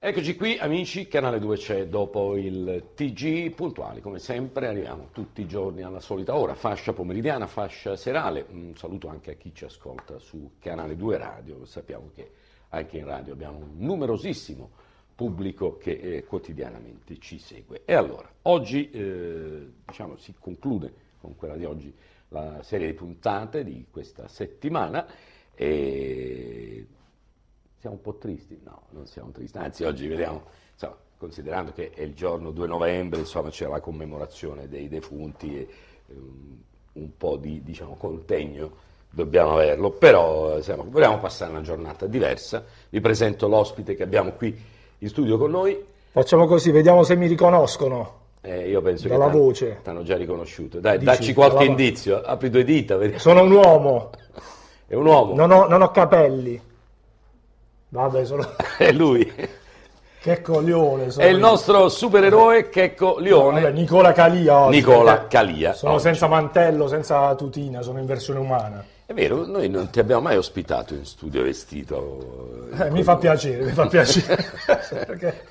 Eccoci qui amici, Canale 2 c'è dopo il TG, puntuali come sempre, arriviamo tutti i giorni alla solita ora, fascia pomeridiana, fascia serale, un saluto anche a chi ci ascolta su Canale 2 Radio, sappiamo che anche in radio abbiamo un numerosissimo pubblico che eh, quotidianamente ci segue. E allora, oggi eh, diciamo, si conclude con quella di oggi la serie di puntate di questa settimana. E siamo un po' tristi? No, non siamo tristi, anzi oggi vediamo, insomma, considerando che è il giorno 2 novembre, insomma, c'è la commemorazione dei defunti e um, un po' di diciamo, contegno dobbiamo averlo, però siamo, vogliamo passare una giornata diversa. Vi presento l'ospite che abbiamo qui in studio con noi. Facciamo così, vediamo se mi riconoscono. Eh, io penso dalla che ti hanno già riconosciuto. Dai, Dici, dacci qualche dalla... indizio. Apri due dita. Vediamo. Sono un uomo. È un uomo. Non ho, non ho capelli. Vabbè, sono... è lui. Checco Leone. Sono è il nostro supereroe Checco Leone. Vabbè, Nicola Calia. Oggi, Nicola Calia. Sono oggi. senza mantello, senza tutina, sono in versione umana. È vero, noi non ti abbiamo mai ospitato in studio vestito. Eh, mi fa piacere, mi fa piacere. Perché,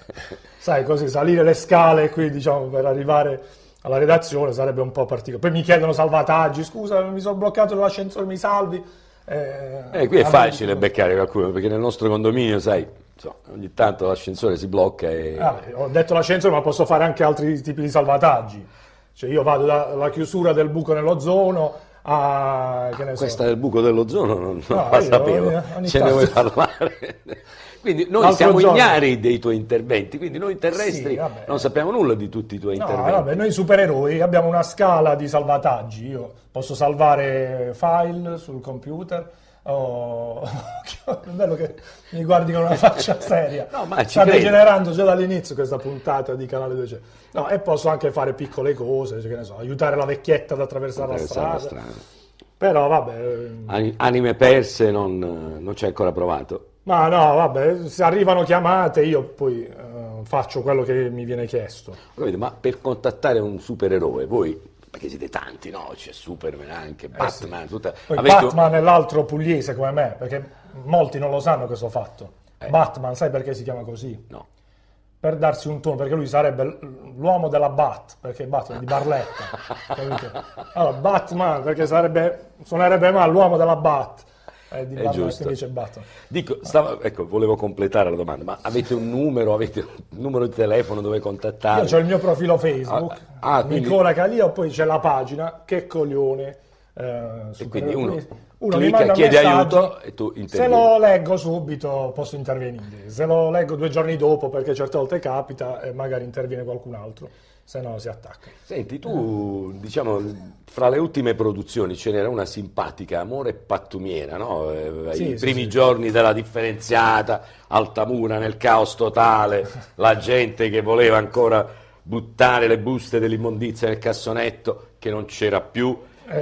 sai, così salire le scale qui, diciamo, per arrivare alla redazione sarebbe un po' particolare. Poi mi chiedono salvataggi, scusa, mi sono bloccato l'ascensore, mi salvi. Eh, eh, qui è facile tutto. beccare qualcuno perché nel nostro condominio, sai, so, ogni tanto l'ascensore si blocca. E... Ah, ho detto l'ascensore, ma posso fare anche altri tipi di salvataggi. Cioè, io vado dalla chiusura del buco nell'ozono a. Ah, questa del buco dell'ozono non, non ah, la sapevo, ogni, ogni ce tanto. ne vuoi parlare? Quindi noi siamo giorno. ignari dei tuoi interventi, quindi noi terrestri sì, non sappiamo nulla di tutti i tuoi no, interventi. Vabbè, noi supereroi abbiamo una scala di salvataggi, io posso salvare file sul computer, Oh, è bello che mi guardi con una faccia seria. No, ma Sta degenerando già dall'inizio questa puntata di Canale 200. No, e posso anche fare piccole cose, cioè, so, aiutare la vecchietta ad attraversare, attraversare la, strada. la strada. Però vabbè. Ehm, anime perse non, non ci hai ancora provato. Ma no, vabbè, se arrivano chiamate io poi eh, faccio quello che mi viene chiesto. ma per contattare un supereroe, voi perché siete tanti, no? C'è Superman anche, eh, Batman, eh sì. tutta... Poi Avete... Batman è l'altro pugliese come me, perché molti non lo sanno che sono fatto. Eh. Batman, sai perché si chiama così? No. Per darsi un tono, perché lui sarebbe l'uomo della Bat, perché Batman è di Barletta. allora, Batman, perché sarebbe, suonerebbe male l'uomo della Bat. Eh, di è giusto. invece Button. Dico, stava, ecco, volevo completare la domanda, ma avete un numero, avete un numero di telefono dove contattare? Io ho il mio profilo Facebook, ah, ah, Nicola quindi... Calio, poi c'è la pagina, che coglione. Eh, e quindi uno, uno clicca, chiede aiuto e tu intervieni. Se lo leggo subito posso intervenire, se lo leggo due giorni dopo perché certe volte capita, magari interviene qualcun altro se no si attacca. Senti, tu, diciamo, fra le ultime produzioni ce n'era una simpatica, Amore e Pattumiera, no? Eh, sì, I sì, primi sì. giorni della differenziata, Altamura nel caos totale, la gente che voleva ancora buttare le buste dell'immondizia nel cassonetto, che non c'era più. Eh,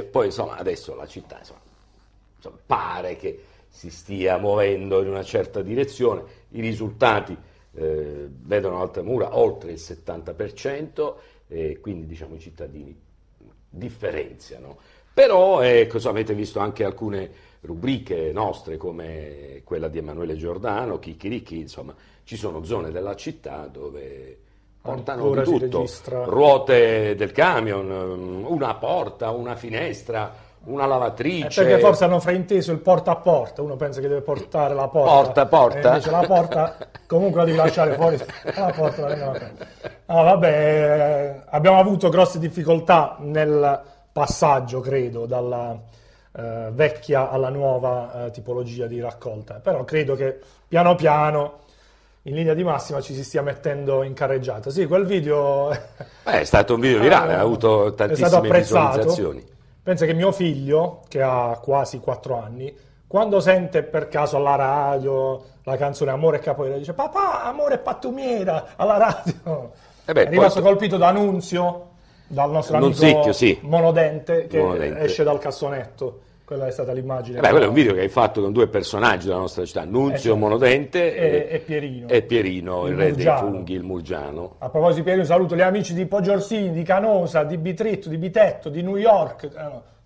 eh, poi, insomma, adesso la città, insomma, insomma, pare che si stia muovendo in una certa direzione, i risultati eh, vedono altre mura oltre il 70% e quindi diciamo, i cittadini differenziano. Però ecco, avete visto anche alcune rubriche nostre come quella di Emanuele Giordano, Chicchiricchi, insomma ci sono zone della città dove portano di tutto, ruote del camion, una porta, una finestra, una lavatrice. Eh perché forse hanno frainteso il porta a porta, uno pensa che deve portare la porta. Porta, a porta. invece la porta comunque la devi lasciare fuori, la porta la vengono aperta. Ah, no, vabbè, eh, abbiamo avuto grosse difficoltà nel passaggio, credo, dalla eh, vecchia alla nuova eh, tipologia di raccolta, però credo che piano piano in linea di massima ci si stia mettendo in carreggiata. Sì, quel video... Beh, è stato un video virale, ha avuto tantissime visualizzazioni Pensa che mio figlio, che ha quasi 4 anni, quando sente per caso alla radio la canzone Amore e Capoeira, dice papà, amore e pattumiera, alla radio. Eh beh, è rimasto poi... colpito da Nunzio, dal nostro amico Nunzicchio, sì. Monodente, che Monodente. esce dal cassonetto. Quella è stata l'immagine. Eh beh, quello è un video che hai fatto con due personaggi della nostra città, Nunzio eh, certo. Monodente e, e, Pierino. E Pierino, il, il re Murgiano. dei funghi, il Murgiano. A proposito di Pierino, saluto gli amici di Poggiorsini, di Canosa, di Bitritto, di Bitetto, di New York. Eh,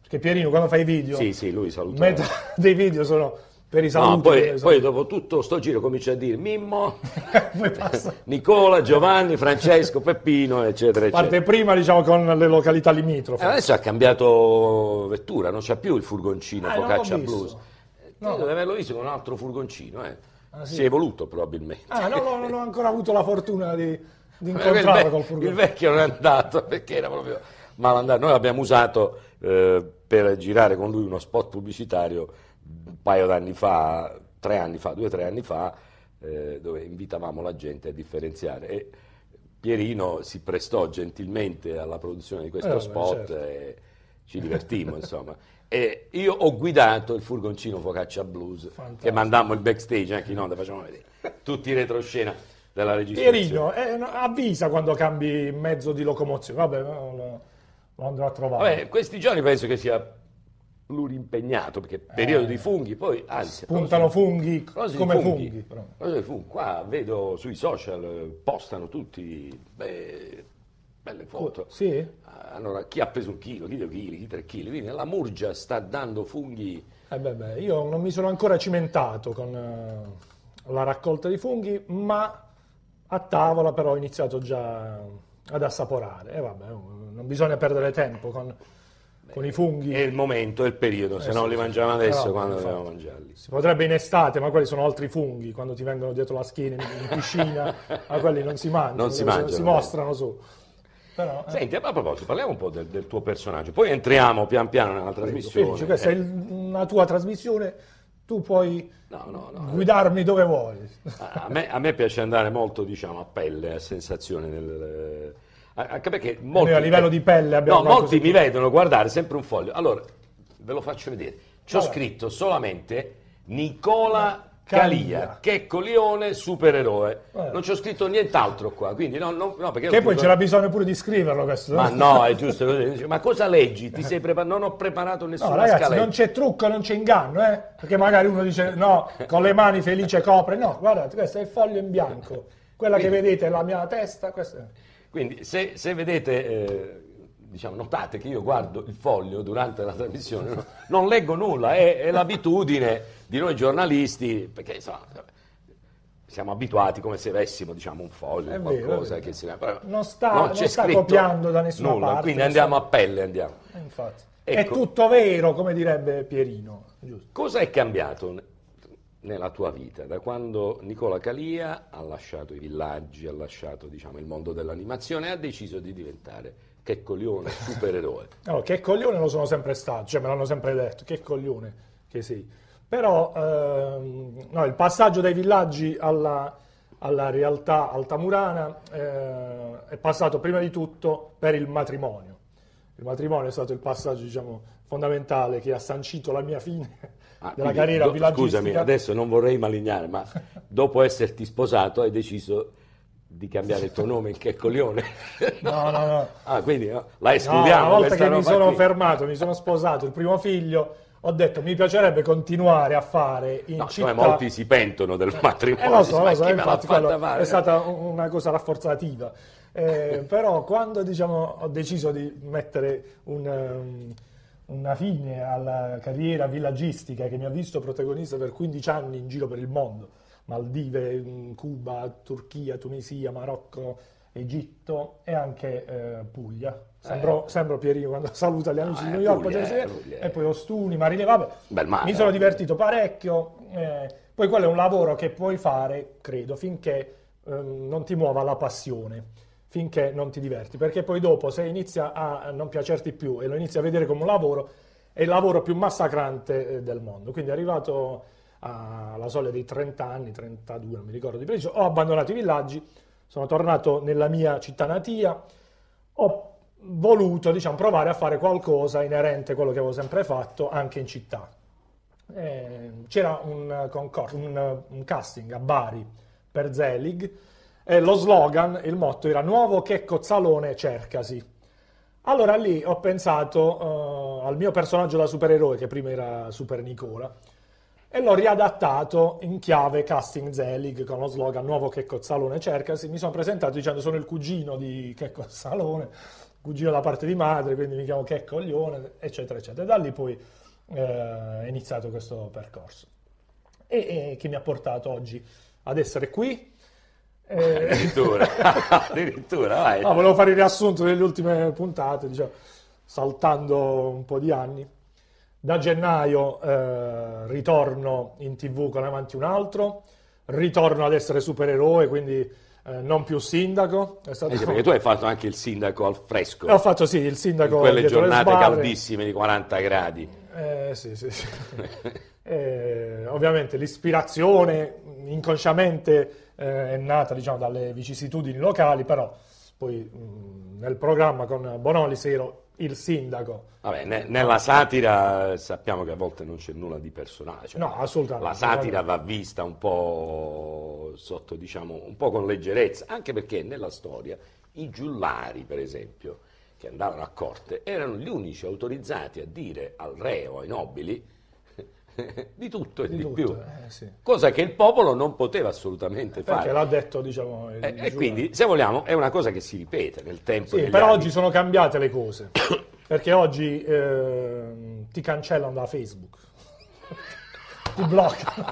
perché Pierino, quando fai i video, sì, sì, lui saluta. metà dei video sono per i saluti. No, poi, poi, dopo tutto sto giro comincia a dire Mimmo, Nicola, Giovanni, Francesco, Peppino, eccetera, eccetera. Parte prima diciamo con le località limitrofe. Eh, adesso ha cambiato vettura, non c'ha più il furgoncino eh, Focaccia Blues. No. Deve averlo visto con un altro furgoncino, eh. ah, sì. si è evoluto probabilmente. Ah, no, no, non ho ancora avuto la fortuna di, di incontrarlo vecchio, col furgoncino. Il vecchio non è andato perché era proprio malandato. Noi l'abbiamo usato eh, per girare con lui uno spot pubblicitario un paio d'anni fa, tre anni fa, due o tre anni fa, eh, dove invitavamo la gente a differenziare. E Pierino si prestò gentilmente alla produzione di questo eh, spot certo. e ci divertimmo, insomma. E io ho guidato il furgoncino Focaccia Blues Fantastico. che mandammo il backstage anche in onda, facciamo vedere tutti in retroscena della registrazione. Pierino, eh, avvisa quando cambi mezzo di locomozione, vabbè, lo, lo andrò a trovare. Vabbè, questi giorni penso che sia plurimpegnato, perché periodo di eh. funghi, poi anzi... Puntano funghi come funghi. funghi però. Funghi. Qua vedo sui social, eh, postano tutti beh, belle foto. Oh, sì? Ah, allora, chi ha preso un chilo, chi due chili, chi tre chili, quindi la Murgia sta dando funghi... Eh beh, beh, io non mi sono ancora cimentato con eh, la raccolta di funghi, ma a tavola però ho iniziato già ad assaporare. E eh, vabbè, oh, non bisogna perdere tempo con con i funghi. È il momento, è il periodo, eh, se no li mangiamo adesso no, quando dobbiamo mangiarli. Si potrebbe in estate, ma quelli sono altri funghi, quando ti vengono dietro la schiena in piscina, ma quelli non si mangiano, non si, mangiano, si mostrano su. Però, eh. Senti, a proposito, parliamo un po' del, del, tuo personaggio, poi entriamo pian piano nella trasmissione. Felice, questa eh. è una tua trasmissione, tu puoi no, no, no, guidarmi dove vuoi. A me, a me, piace andare molto diciamo, a pelle, a sensazione. Nel, anche perché molti, a livello di pelle abbiamo... No, molti mi vedono guardare sempre un foglio. Allora, ve lo faccio vedere. c'ho allora. scritto solamente Nicola... Calia, Checco colione supereroe. Eh. Non c'ho scritto nient'altro qua, quindi no, no, no perché... Che poi c'era bisogno pure di scriverlo questo. Ma eh? no, è giusto. Ma cosa leggi? Ti sei preparato? Non ho preparato nessuna no, ragazzi, scaletta. non c'è trucco, non c'è inganno, eh? Perché magari uno dice no, con le mani felice copre. No, guardate, questo è il foglio in bianco. Quella quindi... che vedete è la mia testa, questa è... Quindi se, se vedete, eh, diciamo, notate che io guardo il foglio durante la trasmissione, no? non leggo nulla, è, è l'abitudine di noi giornalisti, perché insomma siamo abituati come se avessimo diciamo, un foglio, vero, qualcosa che si... Però non sta, non non sta copiando da nessuna nulla, parte. Quindi andiamo so. a pelle, andiamo. Eh, infatti. Ecco. È tutto vero, come direbbe Pierino. Giusto. Cosa è cambiato nella tua vita, da quando Nicola Calia ha lasciato i villaggi, ha lasciato diciamo, il mondo dell'animazione e ha deciso di diventare che coglione supereroe. no, che coglione lo sono sempre stato, cioè me l'hanno sempre detto, che coglione che sei. Però ehm, no, il passaggio dai villaggi alla, alla realtà altamurana eh, è passato prima di tutto per il matrimonio. Il matrimonio è stato il passaggio diciamo, fondamentale che ha sancito la mia fine ah, della carriera do, Scusami, adesso non vorrei malignare, ma dopo esserti sposato hai deciso di cambiare il tuo nome in che coglione no no no ah quindi no, la escludiamo no, una volta che mi sono qui. fermato mi sono sposato il primo figlio ho detto mi piacerebbe continuare a fare in no, città come molti si pentono del matrimonio eh, lo so, lo so, infatti, quello, fare, è stata una cosa rafforzativa eh, però quando diciamo, ho deciso di mettere un um, una fine alla carriera villaggistica che mi ha visto protagonista per 15 anni in giro per il mondo, Maldive, mm, Cuba, Turchia, Tunisia, Marocco, Egitto e anche eh, Puglia. Sembro, eh. sembro Pierino quando saluta gli amici no, di ah, New York, Puglia, cioè, Puglia, e eh. poi Ostuni, Marine, vabbè, mare, mi sono eh. divertito parecchio, eh, poi quello è un lavoro che puoi fare, credo, finché ehm, non ti muova la passione finché non ti diverti, perché poi dopo se inizia a non piacerti più e lo inizi a vedere come un lavoro, è il lavoro più massacrante eh, del mondo. Quindi arrivato alla soglia dei 30 anni, 32 non mi ricordo di preciso, ho abbandonato i villaggi, sono tornato nella mia città natia, ho voluto diciamo, provare a fare qualcosa inerente a quello che avevo sempre fatto anche in città. Eh, c'era un, concor- un, un casting a Bari per Zelig, e lo slogan, il motto era Nuovo che Cozzalone cercasi. Allora lì ho pensato uh, al mio personaggio da supereroe, che prima era Super Nicola, e l'ho riadattato in chiave casting Zelig con lo slogan Nuovo che Cozzalone cercasi. Mi sono presentato dicendo sono il cugino di Checco Salone, cugino da parte di madre, quindi mi chiamo Checco Lione, eccetera, eccetera. E da lì poi eh, è iniziato questo percorso. E, e che mi ha portato oggi ad essere qui, eh... Addirittura, addirittura, vai. No, volevo fare il riassunto delle ultime puntate, diciamo, saltando un po' di anni. Da gennaio eh, ritorno in tv con Avanti un altro, ritorno ad essere supereroe, quindi eh, non più sindaco. Stato... Eh sì, perché tu hai fatto anche il sindaco al fresco. Eh, ho fatto sì, il sindaco. In quelle giornate caldissime di 40 gradi. Eh, sì, sì, eh, ovviamente l'ispirazione inconsciamente eh, è nata diciamo, dalle vicissitudini locali, però poi mh, mm, nel programma con Bonoli si era il sindaco. Vabbè, ne, nella satira sappiamo che a volte non c'è nulla di personale. Cioè no, assolutamente. La satira va vista un po' sotto, diciamo, un po' con leggerezza, anche perché nella storia i giullari, per esempio, che andavano a corte, erano gli unici autorizzati a dire al re o ai nobili di tutto e di, di tutto, più, eh, sì. cosa che il popolo non poteva assolutamente perché fare. Perché l'ha detto, diciamo. Il, eh, e, e, eh. quindi, se vogliamo, è una cosa che si ripete nel tempo. Sì, però anni. oggi sono cambiate le cose, perché oggi eh, ti cancellano da Facebook, ti bloccano.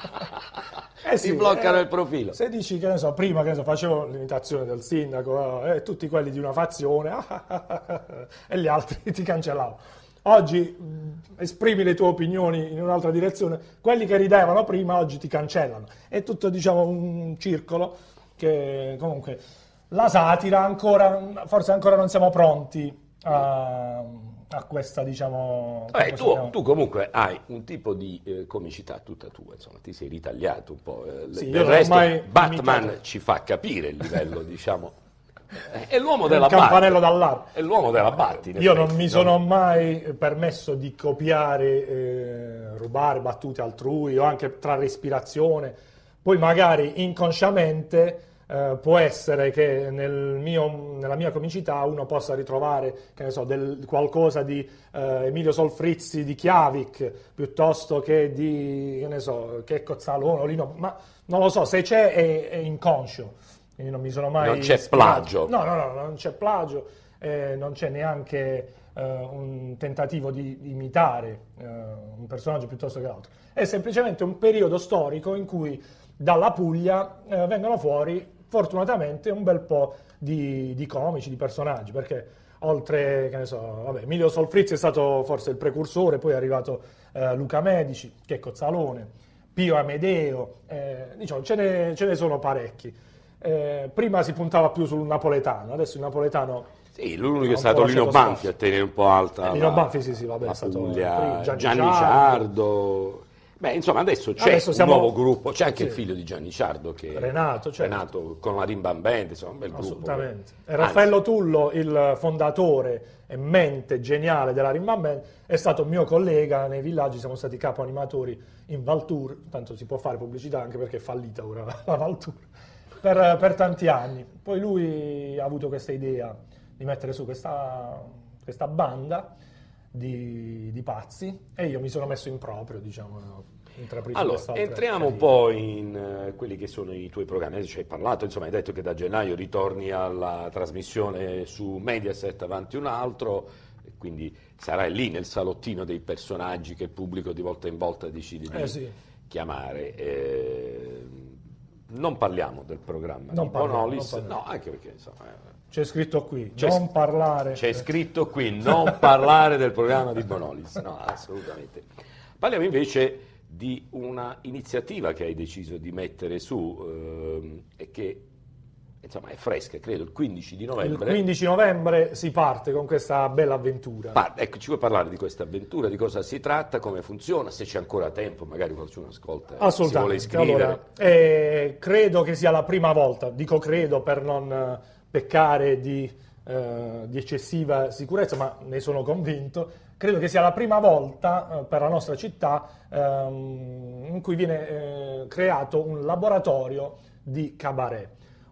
Eh sì, ti bloccano eh, il profilo. Se dici che ne so, prima che ne so, facevo l'imitazione del sindaco, tutti quelli di una fazione e gli altri ti cancellavano oggi esprimi le tue opinioni in un'altra direzione, quelli che ridevano prima oggi ti cancellano. È tutto diciamo un circolo che comunque la satira ancora, forse ancora non siamo pronti a, a questa diciamo... Vabbè, eh, tu, tu, comunque hai un tipo di eh, comicità tutta tua, insomma ti sei ritagliato un po'. Eh, sì, del resto Batman imitato. ci fa capire il livello diciamo è l'uomo della Batti. campanello d'allarme. È l'uomo della Batti. Io non mi sono mai permesso di copiare, eh, rubare battute altrui o anche trarre ispirazione. Poi magari inconsciamente eh, può essere che nel mio, nella mia comicità uno possa ritrovare so, del, qualcosa di eh, Emilio Solfrizzi di Chiavic piuttosto che di che so, Checco Zalone, Lino, ma non lo so, se c'è è, è inconscio quindi non mi sono mai... Non c'è plagio. No, no, no, non c'è plagio, eh, non c'è neanche eh, un tentativo di, imitare eh, un personaggio piuttosto che l'altro. È semplicemente un periodo storico in cui dalla Puglia eh, vengono fuori fortunatamente un bel po' di, di, comici, di personaggi, perché oltre, che ne so, vabbè, Emilio Solfrizzi è stato forse il precursore, poi è arrivato eh, Luca Medici, Checco Zalone, Pio Amedeo, eh, diciamo, ce ne, ce ne sono parecchi eh, prima si puntava più sul napoletano, adesso il napoletano... Sì, l'unico è stato Lino Banfi a tenere un po' alta eh, Lino la, Banfi sì sì, vabbè, è stato Puglia, Gianni, Gianni Ciardo... Beh, insomma, adesso c'è adesso siamo... un nuovo gruppo, c'è anche sì. il figlio di Gianni Ciardo che Renato, certo. è nato con la rimbambente, insomma, un bel gruppo. Assolutamente. Raffaello Tullo, il fondatore e mente geniale della rimbambente, è stato mio collega nei villaggi, siamo stati capo animatori in Valtour, tanto si può fare pubblicità anche perché è fallita ora la Valtour per, per, tanti anni. Poi lui ha avuto questa idea di mettere su questa, questa banda di, di, pazzi e io mi sono messo in proprio, diciamo. Allora, entriamo un po' in uh, quelli che sono i tuoi programmi. Ci hai parlato, insomma, hai detto che da gennaio ritorni alla trasmissione su Mediaset avanti un altro, quindi sarai lì nel salottino dei personaggi che il pubblico di volta in volta decide di eh sì. chiamare. Eh, non parliamo del programma non di parliamo, Bonolis, no, anche perché insomma... Eh. C'è scritto qui, c'è, non parlare. C'è scritto qui, non parlare del programma di Bonolis, no, assolutamente. Parliamo invece di una iniziativa che hai deciso di mettere su eh, e che insomma è fresca, credo, il 15 di novembre. Il 15 novembre si parte con questa bella avventura. Parte, ecco, ci vuoi parlare di questa avventura, di cosa si tratta, come funziona, se c'è ancora tempo, magari qualcuno ascolta e si vuole iscrivere. Allora, eh, credo che sia la prima volta, dico credo per non eh, peccare di, eh, di eccessiva sicurezza, ma ne sono convinto, credo che sia la prima volta eh, per la nostra città ehm, in cui viene eh, creato un laboratorio di cabaret.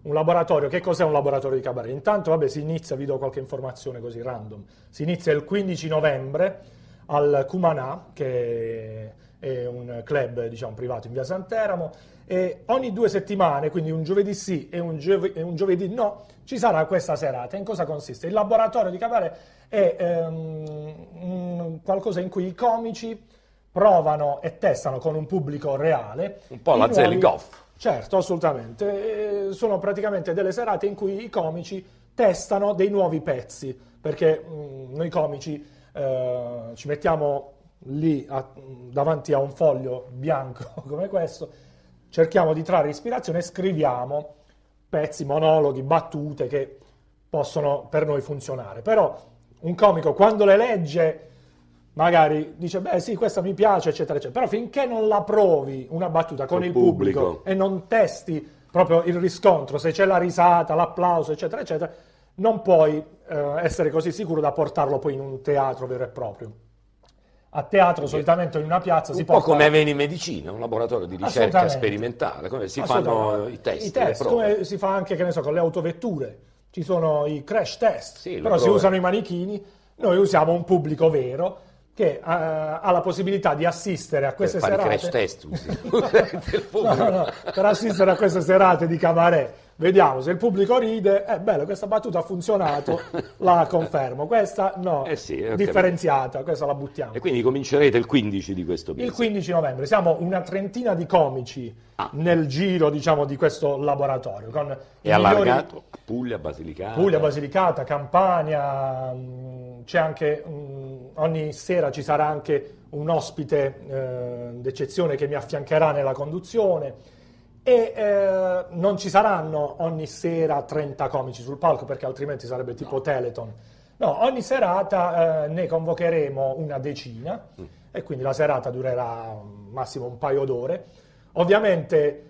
Un laboratorio, che cos'è un laboratorio di cabaret? Intanto, vabbè, si inizia, vi do qualche informazione così random, si inizia il 15 novembre al Cumanà, che è un club diciamo, privato in via Santeramo, e ogni due settimane, quindi un giovedì sì e un, giovedì, e un giovedì no, ci sarà questa serata. In cosa consiste? Il laboratorio di cabaret è ehm, qualcosa in cui i comici provano e testano con un pubblico reale. Un po' la nuovi... Zelly Goff. Certo, assolutamente sono praticamente delle serate in cui i comici testano dei nuovi pezzi, perché mh, mm, noi comici eh, ci mettiamo lì a, davanti a un foglio bianco come questo, cerchiamo di trarre ispirazione e scriviamo pezzi, monologhi, battute che possono per noi funzionare. Però un comico quando le legge magari dice beh sì questa mi piace eccetera eccetera, però finché non la provi una battuta con il, il pubblico. pubblico. e non testi proprio il riscontro, se c'è la risata, l'applauso, eccetera, eccetera, non puoi eh, essere così sicuro da portarlo poi in un teatro vero e proprio. A teatro sì. solitamente in una piazza un si porta... Un po' come avviene in medicina, un laboratorio di ricerca sperimentale, come si fanno i test. I test, come si fa anche, che ne so, con le autovetture. Ci sono i crash test, sì, però prove. si usano i manichini, noi usiamo un pubblico vero che uh, ha la possibilità di assistere a queste per serate. Test, no, no, per assistere a queste serate di cabaret Vediamo se il pubblico ride, è eh, bello, questa battuta ha funzionato, la confermo. Questa no, eh sì, okay. differenziata, questa la buttiamo. E quindi comincerete il 15 di questo mese? Il 15 novembre, siamo una trentina di comici ah. nel giro diciamo, di questo laboratorio. Con e allargato migliori... a Puglia, Basilicata. Puglia, Basilicata, Campania, mm, c'è anche, mm, ogni sera ci sarà anche un ospite eh, d'eccezione che mi affiancherà nella conduzione e eh, non ci saranno ogni sera 30 comici sul palco perché altrimenti sarebbe tipo no. Teleton. No, ogni serata eh, ne convocheremo una decina mm. e quindi la serata durerà massimo un paio d'ore. Ovviamente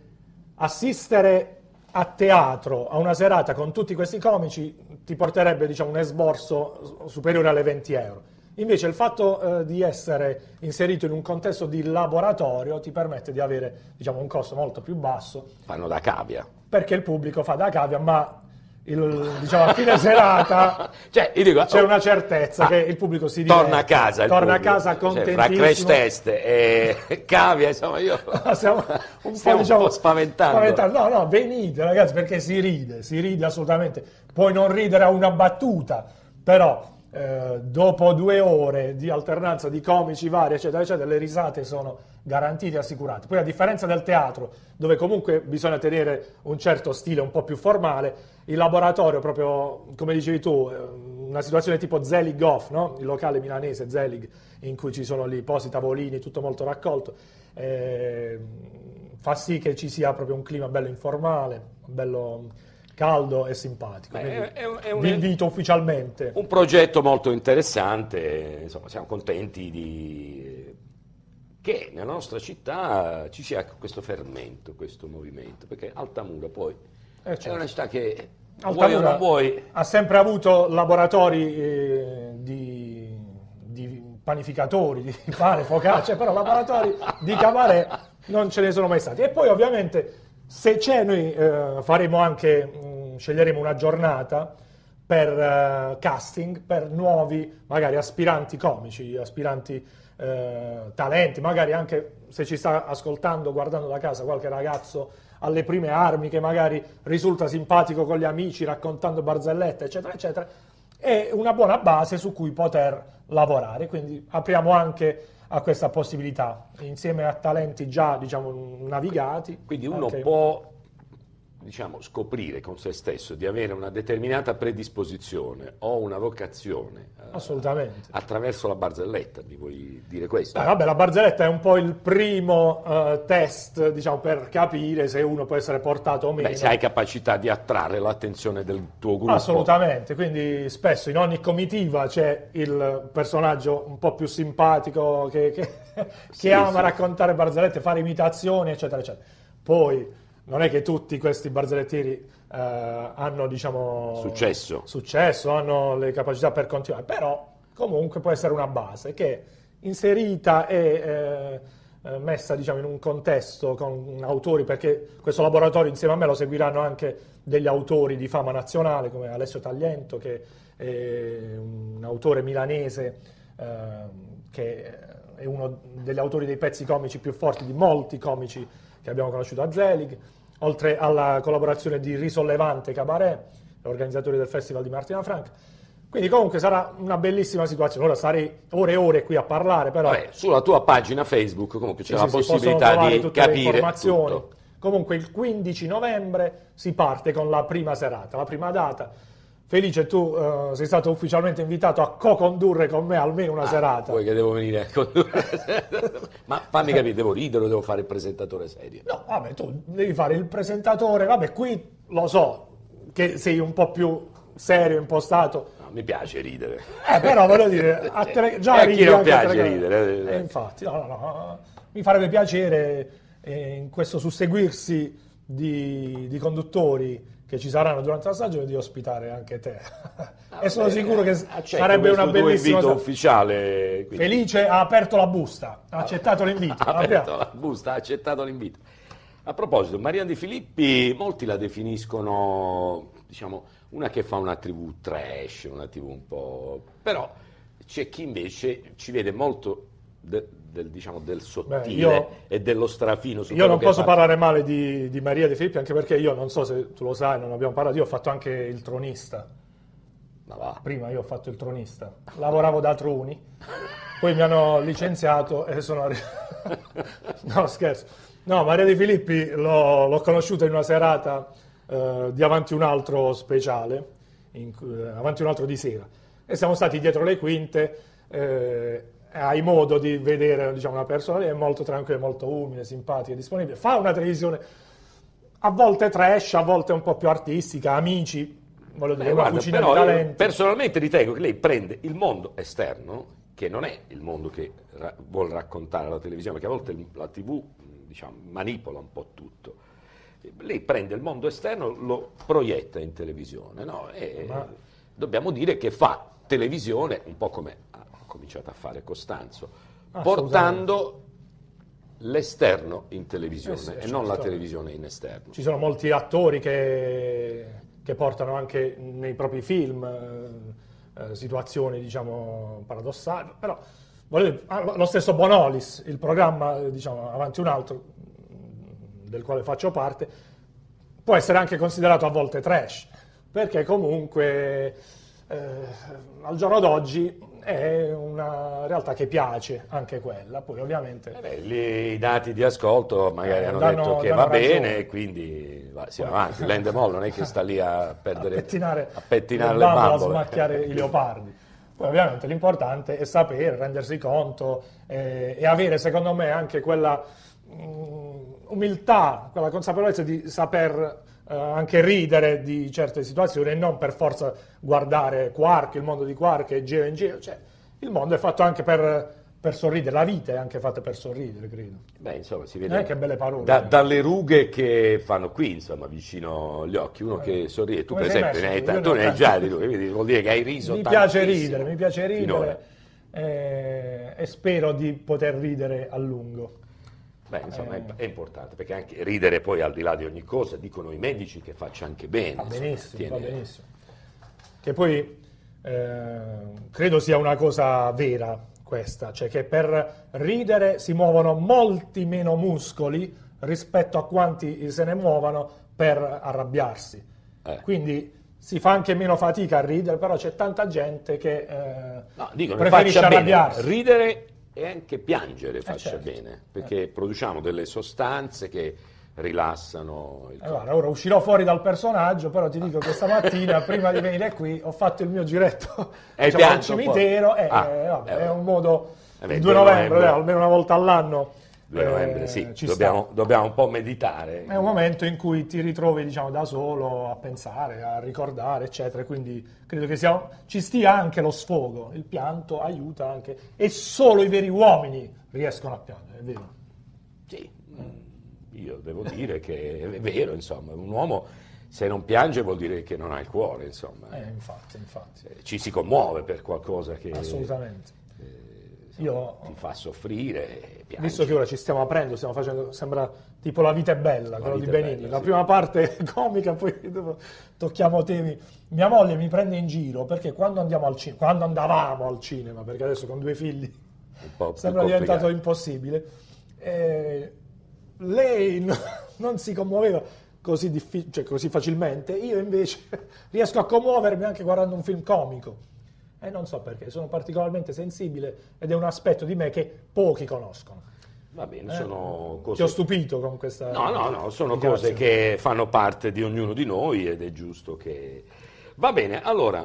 assistere a teatro a una serata con tutti questi comici ti porterebbe diciamo, un esborso superiore alle 20 euro Invece il fatto eh, di essere inserito in un contesto di laboratorio ti permette di avere diciamo, un costo molto più basso. Fanno da cavia. Perché il pubblico fa da cavia, ma il, diciamo, a fine serata cioè, dico, c'è oh, una certezza ah, che il pubblico si diverte, torna a casa torna pubblico, a casa contentissimo cioè, fra crash test e cavia insomma io ah, siamo un, po', diciamo, un po spaventando. spaventando. no no venite ragazzi perché si ride si ride assolutamente puoi non ridere a una battuta però eh, dopo due ore di alternanza di comici vari, eccetera, eccetera, le risate sono garantite e assicurate. Poi a differenza del teatro, dove comunque bisogna tenere un certo stile un po' più formale, il laboratorio, proprio come dicevi tu, eh, una situazione tipo Zelig Off, no? il locale milanese Zelig, in cui ci sono lì posti, tavolini, tutto molto raccolto, eh, fa sì che ci sia proprio un clima bello informale, bello caldo e simpatico. Beh, è, è un, vi invito ufficialmente. Un progetto molto interessante, insomma, siamo contenti di... che nella nostra città ci sia questo fermento, questo movimento, perché Altamura poi eh, certo. è una città che Altamura vuoi... ha sempre avuto laboratori eh, di, di, panificatori, di pane, focaccia, però laboratori di cabaret non ce ne sono mai stati. E poi ovviamente se c'è noi eh, faremo anche sceglieremo una giornata per uh, casting, per nuovi, magari aspiranti comici, aspiranti uh, talenti, magari anche se ci sta ascoltando, guardando da casa qualche ragazzo alle prime armi che magari risulta simpatico con gli amici, raccontando barzellette, eccetera, eccetera, è una buona base su cui poter lavorare. Quindi apriamo anche a questa possibilità, insieme a talenti già diciamo, navigati. Quindi uno anche... può diciamo, scoprire con se stesso di avere una determinata predisposizione o una vocazione eh, Assolutamente. Eh, attraverso la barzelletta, mi vuoi dire questo? Eh, vabbè, la barzelletta è un po' il primo eh, test diciamo, per capire se uno può essere portato o meno. Beh, se hai capacità di attrarre l'attenzione del tuo gruppo. Assolutamente, quindi spesso in ogni comitiva c'è il personaggio un po' più simpatico che, che, che sì, ama sì. raccontare barzellette, fare imitazioni, eccetera, eccetera. Poi non è che tutti questi barzellettieri eh, hanno diciamo, successo. successo, hanno le capacità per continuare, però comunque può essere una base che inserita e eh, eh, messa diciamo, in un contesto con autori, perché questo laboratorio insieme a me lo seguiranno anche degli autori di fama nazionale come Alessio Tagliento, che è un autore milanese eh, che è uno degli autori dei pezzi comici più forti di molti comici che abbiamo conosciuto a Zelig oltre alla collaborazione di Risollevante Cabaret, organizzatore del Festival di Martina Frank. Quindi comunque sarà una bellissima situazione. Ora starei ore e ore qui a parlare, però... Vabbè, sulla tua pagina Facebook comunque c'è sì, la sì, possibilità di capire Comunque il 15 novembre si parte con la prima serata, la prima data Felice, tu uh, sei stato ufficialmente invitato a co-condurre con me almeno una ah, serata. Vuoi che devo venire a condurre? Ma fammi capire, devo ridere o devo fare il presentatore serio? No, vabbè, tu devi fare il presentatore, vabbè, qui lo so che sei un po' più serio, impostato. No, mi piace ridere. Eh, però voglio dire, a tre, eh, già eh, a chi non piace tre... ridere? Eh, eh, infatti, no, no, no, mi farebbe piacere eh, in questo susseguirsi di, di conduttori che ci saranno durante la stagione di ospitare anche te. Ah, e sono beh, sicuro che eh, sarebbe una bellissima invito ufficiale. Quindi. Felice ha aperto la busta, ha accettato l'invito. Ha aperto la busta, ha accettato l'invito. A proposito, Maria De Filippi, molti la definiscono, diciamo, una che fa una TV trash, una TV un po'... però c'è chi invece ci vede molto de, del, diciamo, del, sottile Beh, io, e dello strafino. io non posso fatto. parlare male di, di, Maria De Filippi, anche perché io non so se tu lo sai, non abbiamo parlato, io ho fatto anche il tronista. Prima io ho fatto il tronista, lavoravo da Troni, poi mi hanno licenziato e sono arrivato. no, scherzo. No, Maria De Filippi l'ho, l'ho conosciuta in una serata eh, di avanti un altro speciale, in, eh, avanti un altro di sera. E siamo stati dietro le quinte. Eh, hai modo di vedere diciamo, una persona lì, è molto tranquilla, molto umile, simpatica, disponibile, fa una televisione a volte trash, a volte un po' più artistica, amici, voglio dire, Beh, una guarda, cucina di talenti. Personalmente ritengo che lei prende il mondo esterno, che non è il mondo che ra- vuole raccontare la televisione, perché a volte la tv diciamo, manipola un po' tutto. Lei prende il mondo esterno, lo proietta in televisione, no? E Ma... dobbiamo dire che fa televisione un po' come cominciato a fare Costanzo, ah, portando l'esterno in televisione eh sì, e non la televisione in esterno. Ci sono molti attori che, che portano anche nei propri film eh, eh situazioni diciamo paradossali, però voglio, ah, lo stesso Bonolis, il programma eh, diciamo avanti un altro mm, del quale faccio parte, può essere anche considerato a volte trash, perché comunque eh, al giorno d'oggi è una realtà che piace anche quella, poi ovviamente... Eh beh, lì, I dati di ascolto magari eh, hanno danno, detto che va ragione. bene, quindi va, siamo Beh. avanti. L'Endemol non è che sta lì a, perdere, a pettinare, a pettinare le bambole. A smacchiare i leopardi. Poi ovviamente l'importante è sapere, rendersi conto eh, e avere secondo me anche quella mh, mm, umiltà, quella consapevolezza di saper eh, anche ridere di certe situazioni e non per forza guardare Quark, il mondo di Quark e giro in giro, cioè il mondo è fatto anche per, per sorridere, la vita è anche fatta per sorridere, credo. Beh, insomma, si vede. Eh, che belle parole. Da, eh. dalle rughe che fanno qui, insomma, vicino agli occhi, uno eh. che sorride. Tu, per esempio, ne hai eh, tanto, ne hai già di lui, quindi vuol dire che hai riso Mi piace ridere, mi piace ridere eh, e spero di poter ridere a lungo. Beh, insomma, eh, è importante perché anche ridere poi al di là di ogni cosa, dicono i medici che faccia anche bene. Va benissimo, tiene... va benissimo. Che poi eh, credo sia una cosa vera questa, cioè che per ridere si muovono molti meno muscoli rispetto a quanti se ne muovono per arrabbiarsi. Eh. Quindi si fa anche meno fatica a ridere, però c'è tanta gente che eh, no, dicono, preferisce arrabbiarsi. Bene. Ridere e anche piangere eh, faccia certo. bene, eh. perché eh. produciamo delle sostanze che rilassano il corpo. allora, ora uscirò fuori dal personaggio, però ti dico che stamattina, prima di venire qui, ho fatto il mio giretto diciamo, al cimitero, e, ah, eh, vabbè, eh, è un modo... Eh, il 2 novembre, novembre. almeno una volta all'anno 2 eh, novembre, eh, sì, dobbiamo, dobbiamo, un po' meditare. È un momento in cui ti ritrovi diciamo, da solo a pensare, a ricordare, eccetera, quindi credo che sia, ci stia anche lo sfogo, il pianto aiuta anche, e solo i veri uomini riescono a piangere, è vero? Sì, mm. io devo dire che è vero, insomma, un uomo se non piange vuol dire che non ha il cuore, insomma. Eh, infatti, infatti. Eh, ci si commuove per qualcosa che... Assolutamente. Io, ti fa soffrire. Eh, Piangi. Visto che ora ci stiamo aprendo, stiamo facendo, sembra tipo La vita è bella, quello di Benigni. Bella, la sì. prima parte è comica, poi tocchiamo temi. Mia moglie mi prende in giro perché quando, al cin- quando andavamo al cinema, perché adesso con due figli sembra diventato impossibile, eh, lei no, non si commuoveva così, diffi- cioè così facilmente, io invece riesco a commuovermi anche guardando un film comico e non so perché, sono particolarmente sensibile ed è un aspetto di me che pochi conoscono. Va bene, eh, sono cose... Ti ho stupito con questa... No, no, no, sono cose che fanno parte di ognuno di noi ed è giusto che... Va bene, allora,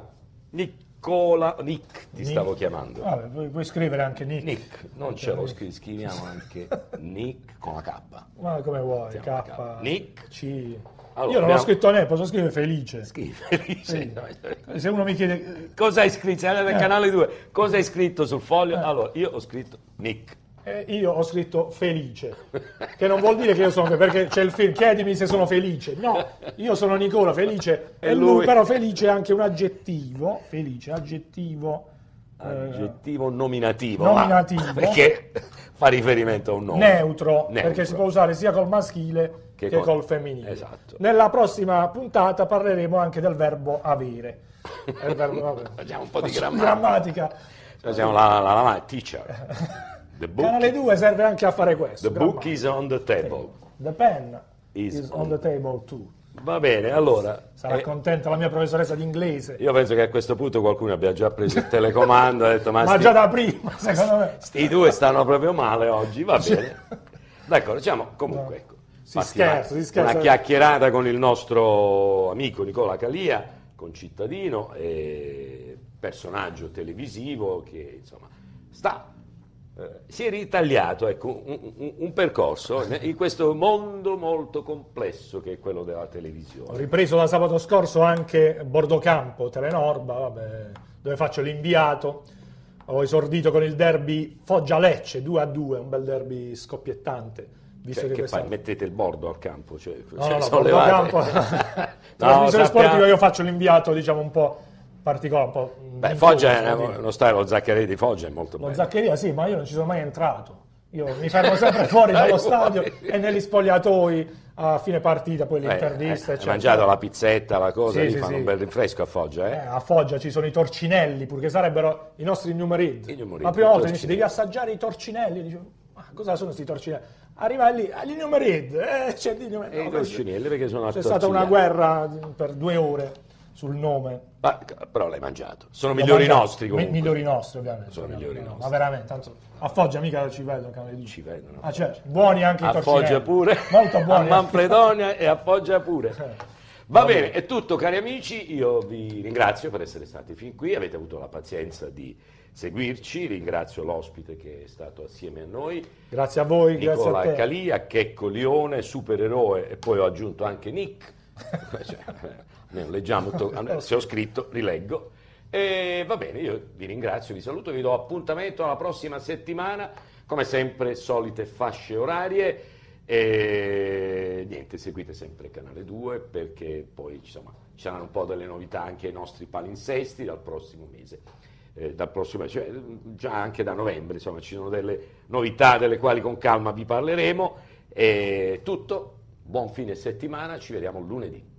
Nicola... Nick ti Nick. stavo chiamando. Ah, Vabbè, puoi, puoi scrivere anche Nick. Nick, non ce lo scri- scriviamo anche Nick con la K. Ma come vuoi, K, K, Nick. C. Allora, Io non abbiamo... ho scritto ne, posso scrivere felice. Scrivi felice. Sì. No. Se uno mi chiede... Cosa hai scritto? Se andato eh. canale 2. Cosa hai scritto sul foglio? Eh. Allora, io ho scritto Nick. Eh, io ho scritto felice, che non vuol dire che io sono perché c'è il film, chiedimi se sono felice. No, io sono Nicola, felice e lui, lui però felice è anche un aggettivo, felice, aggettivo... Eh, aggettivo eh, nominativo. Nominativo. Ma, perché fa riferimento a un nome. Neutro, neutro, perché si può usare sia col maschile che, che col, femminile. Esatto. Nella prossima puntata parleremo anche del verbo avere. Il verbo, Facciamo un po' di grammatica. Facciamo cioè, la, la, la, teacher. The book, Canale 2 serve anche a fare questo. The grammatica. book is on the table. The pen is, is on, the table too. Va bene, allora. Sarà eh, contenta la mia professoressa di inglese. Io penso che a questo punto qualcuno abbia già preso il telecomando e ha detto: Ma, ma già da prima, secondo me. Sti due stanno proprio male oggi, va bene. D'accordo, diciamo comunque. No si Infatti, scherza, si scherza. Una chiacchierata con il nostro amico Nicola Calia, concittadino e personaggio televisivo che insomma sta eh, si è ritagliato ecco, un, un, un, percorso in questo mondo molto complesso che è quello della televisione. Ho ripreso da sabato scorso anche Bordocampo, Telenorba, vabbè, dove faccio l'inviato. Ho esordito con il derby Foggia-Lecce 2-2, a un bel derby scoppiettante cioè, che fai, mettete il bordo al campo? Cioè, no, cioè, no, no, al campo. no, sappiamo... sportiva io faccio l'inviato, diciamo, un po' particolare. Un po Beh, Foggia, è una, lo stadio, lo Zaccheria di Foggia è molto lo bello. Lo Zaccheria sì, ma io non ci sono mai entrato. Io mi fermo sempre fuori dallo stadio e negli spogliatoi a fine partita, poi eh, l'intervista. Eh, eh, mangiato la pizzetta, la cosa, sì, lì sì, fanno sì. un bel rinfresco a Foggia. Eh? eh? a Foggia ci sono i torcinelli, purché sarebbero i nostri numerid. la prima volta mi dice, devi assaggiare i torcinelli, dicevo, ma cosa sono questi torcinelli? arriva lì, all'Inio ah, Marid, eh, c'è Dinio Marid. No, e i coscinelli perché sono C'è stata una guerra per due ore sul nome. Ma, però l'hai mangiato. Sono L'ho migliori mangiato. nostri comunque. migliori nostri ovviamente. Sono ovviamente, migliori no, nostri. Ma veramente, tanto, a Foggia mica ci vedono canale Ci vedono. Ah, cioè, buoni anche a i torcinelli. Foggia pure. Molto buoni. A Manfredonia e a Foggia pure. Va, Va bene, bene, è tutto cari amici, io vi ringrazio per essere stati fin qui, avete avuto la pazienza di seguirci. Ringrazio l'ospite che è stato assieme a noi. Grazie a voi, Nicola grazie a te. Calia, Checco Lione, supereroe e poi ho aggiunto anche Nick. cioè, ne leggiamo, to- se ho scritto rileggo. E va bene, io vi ringrazio, vi saluto, vi do appuntamento alla prossima settimana, come sempre solite fasce orarie. E niente, seguite sempre Canale 2 perché poi insomma, ci saranno un po' delle novità anche ai nostri palinsesti dal prossimo mese eh, dal prossimo cioè, mm, già anche da novembre, insomma ci sono delle novità delle quali con calma vi parleremo. E tutto, buon fine settimana, ci vediamo lunedì.